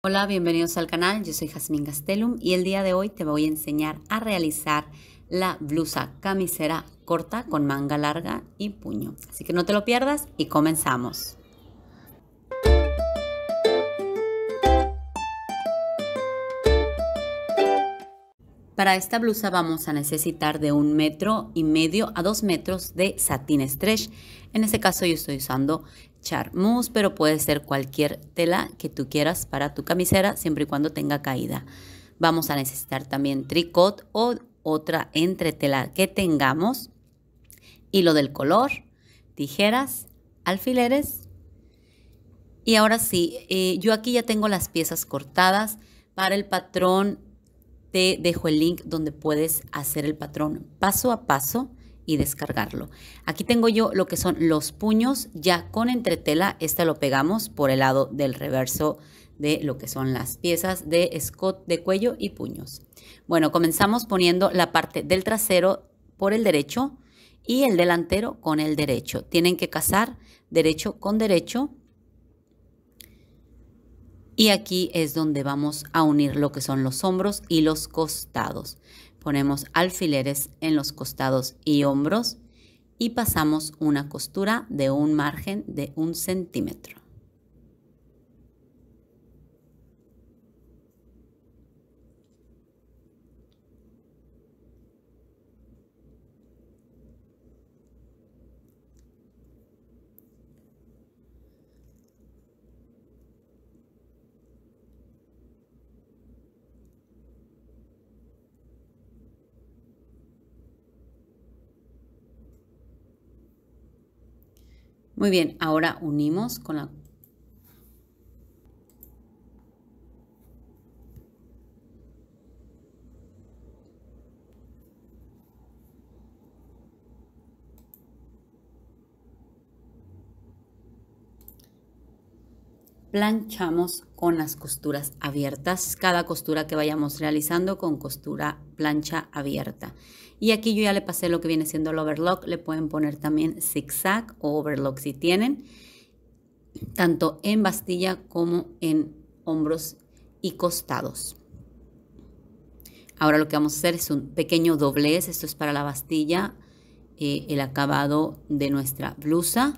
Hola, bienvenidos al canal. Yo soy Jasmine Castellum y el día de hoy te voy a enseñar a realizar la blusa camisera corta con manga larga y puño. Así que no te lo pierdas y comenzamos. Para esta blusa vamos a necesitar de un metro y medio a dos metros de satín stretch. En este caso yo estoy usando charmousse, pero puede ser cualquier tela que tú quieras para tu camisera, siempre y cuando tenga caída. Vamos a necesitar también tricot o otra entretela que tengamos, hilo del color, tijeras, alfileres. Y ahora sí, eh, yo aquí ya tengo las piezas cortadas. Para el patrón te dejo el link donde puedes hacer el patrón paso a paso y descargarlo. Aquí tengo yo lo que son los puños ya con entretela. Esta lo pegamos por el lado del reverso de lo que son las piezas de scott de cuello y puños. Bueno, comenzamos poniendo la parte del trasero por el derecho y el delantero con el derecho. Tienen que casar derecho con derecho. Y aquí es donde vamos a unir lo que son los hombros y los costados. Ponemos alfileres en los costados y hombros y pasamos una costura de un margen de un centímetro. Muy bien, ahora unimos con la planchamos con las costuras abiertas, cada costura que vayamos realizando con costura plancha abierta. Y aquí yo ya le pasé lo que viene siendo el overlock, le pueden poner también zigzag o overlock si tienen, tanto en bastilla como en hombros y costados. Ahora lo que vamos a hacer es un pequeño doblez, esto es para la bastilla, eh, el acabado de nuestra blusa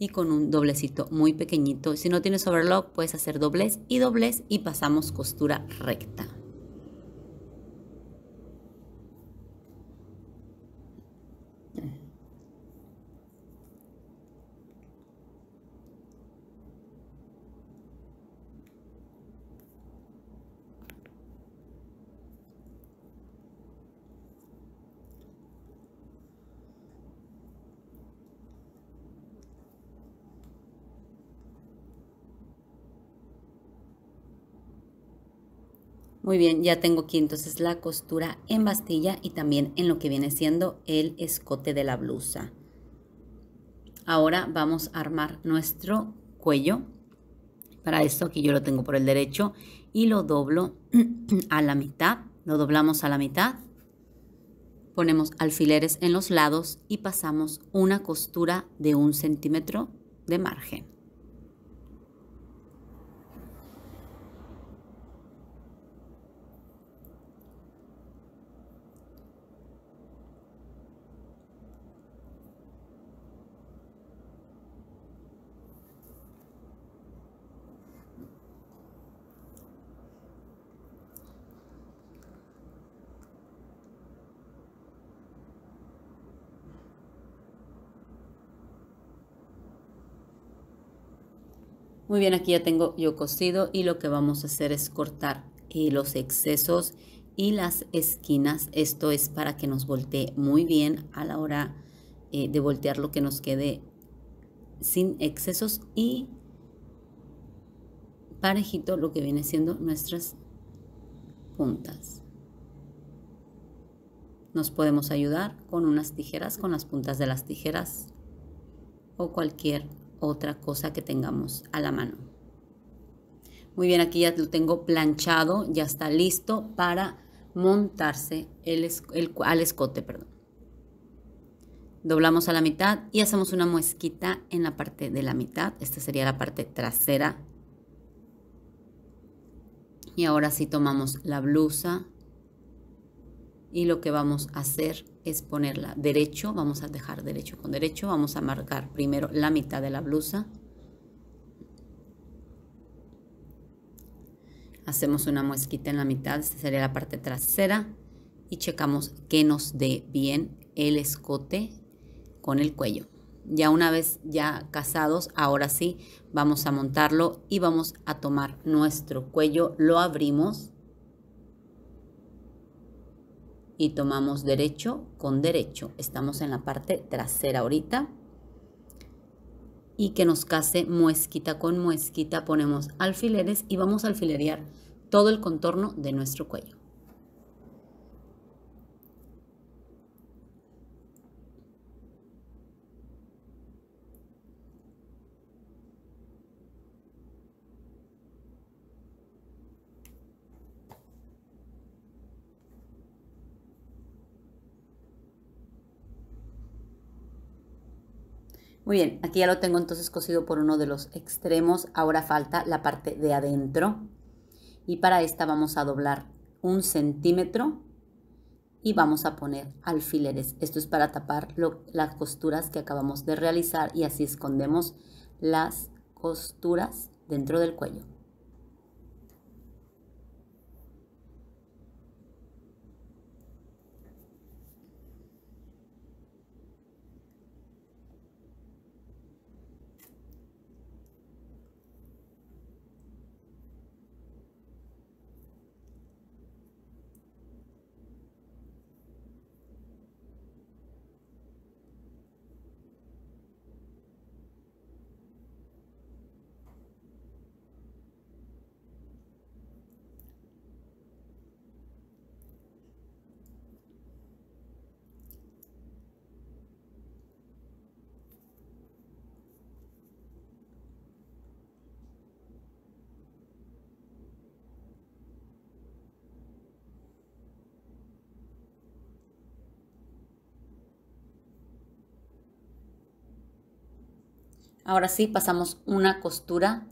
y con un doblecito muy pequeñito. Si no tienes overlock, puedes hacer doblez y doblez y pasamos costura recta. Muy bien, ya tengo aquí entonces la costura en bastilla y también en lo que viene siendo el escote de la blusa. Ahora vamos a armar nuestro cuello. Para esto aquí yo lo tengo por el derecho y lo doblo a la mitad. Lo doblamos a la mitad. Ponemos alfileres en los lados y pasamos una costura de un centímetro de margen. Muy bien, aquí ya tengo yo cosido y lo que vamos a hacer es cortar eh, los excesos y las esquinas. Esto es para que nos voltee muy bien a la hora eh, de voltear lo que nos quede sin excesos y parejito lo que viene siendo nuestras puntas. Nos podemos ayudar con unas tijeras, con las puntas de las tijeras o cualquier otra cosa que tengamos a la mano. Muy bien, aquí ya lo tengo planchado, ya está listo para montarse al escote. Perdón. Doblamos a la mitad y hacemos una muesquita en la parte de la mitad. Esta sería la parte trasera. Y ahora sí tomamos la blusa, y lo que vamos a hacer es ponerla derecho, vamos a dejar derecho con derecho, vamos a marcar primero la mitad de la blusa. Hacemos una muesquita en la mitad, esta sería la parte trasera y checamos que nos dé bien el escote con el cuello. Ya una vez ya casados, ahora sí vamos a montarlo y vamos a tomar nuestro cuello, lo abrimos y tomamos derecho con derecho. Estamos en la parte trasera ahorita. Y que nos case muesquita con muesquita, ponemos alfileres y vamos a alfilerear todo el contorno de nuestro cuello. Muy bien, aquí ya lo tengo entonces cosido por uno de los extremos. Ahora falta la parte de adentro. Y para esta vamos a doblar un centímetro y vamos a poner alfileres. Esto es para tapar las costuras que acabamos de realizar y así escondemos las costuras dentro del cuello. Ahora sí, pasamos una costura.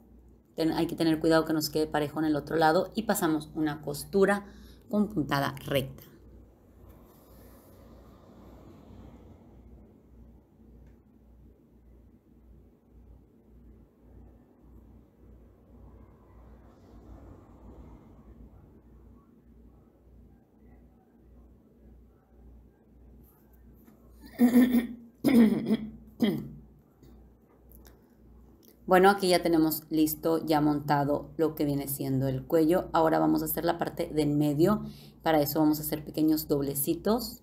hay que tener cuidado que nos quede parejo en el otro lado. Y pasamos una costura con puntada recta. Bueno, aquí ya tenemos listo, ya montado lo que viene siendo el cuello. Ahora vamos a hacer la parte del medio. Para eso vamos a hacer pequeños doblecitos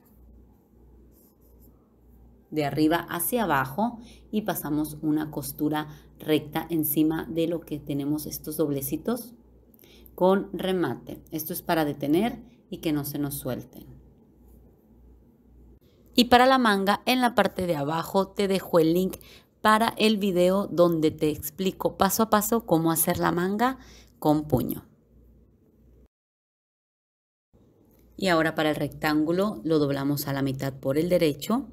de arriba hacia abajo y pasamos una costura recta encima de lo que tenemos estos doblecitos con remate. Esto es para detener y que no se nos suelten. Y para la manga, en la parte de abajo te dejo el link para el video donde te explico paso a paso cómo hacer la manga con puño. Y ahora para el rectángulo lo doblamos a la mitad por el derecho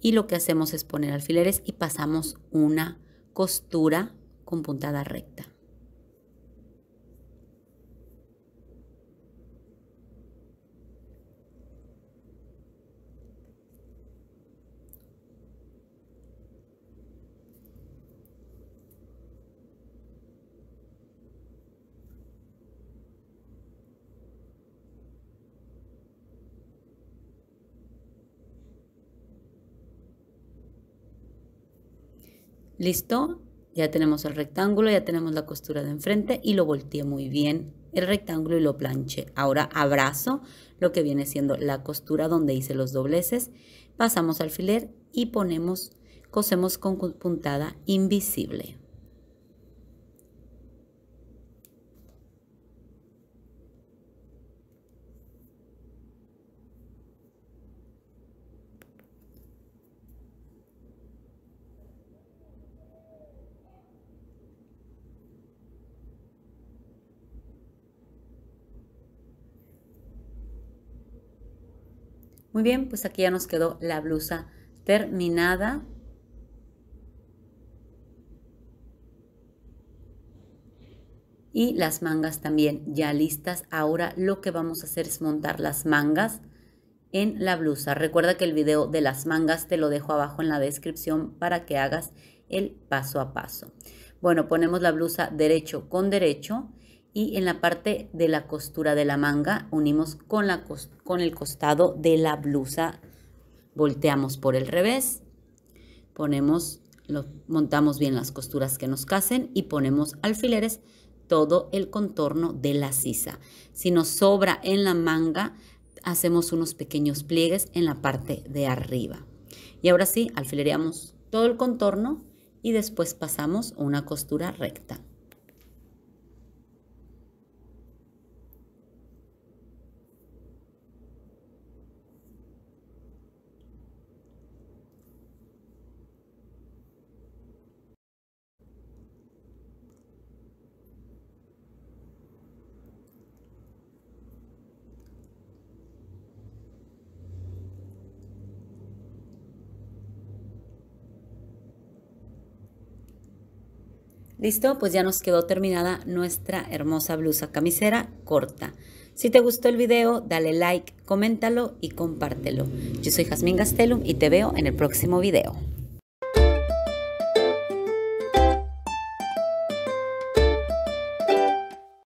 y lo que hacemos es poner alfileres y pasamos una costura con puntada recta. ¿Listo? Ya tenemos el rectángulo, ya tenemos la costura de enfrente y lo volteé muy bien el rectángulo y lo planché. Ahora abrazo lo que viene siendo la costura donde hice los dobleces, pasamos alfiler y ponemos, cosemos con puntada invisible. Muy bien, pues aquí ya nos quedó la blusa terminada. Y las mangas también ya listas. Ahora lo que vamos a hacer es montar las mangas en la blusa. Recuerda que el video de las mangas te lo dejo abajo en la descripción para que hagas el paso a paso. Bueno, ponemos la blusa derecho con derecho y en la parte de la costura de la manga unimos con, la con el costado de la blusa, volteamos por el revés, ponemos, lo, montamos bien las costuras que nos casen y ponemos alfileres todo el contorno de la sisa. Si nos sobra en la manga, hacemos unos pequeños pliegues en la parte de arriba. Y ahora sí, alfilereamos todo el contorno y después pasamos una costura recta. Listo, pues ya nos quedó terminada nuestra hermosa blusa camisera corta. Si te gustó el video, dale like, coméntalo y compártelo. Yo soy Jazmín Gastelum y te veo en el próximo video.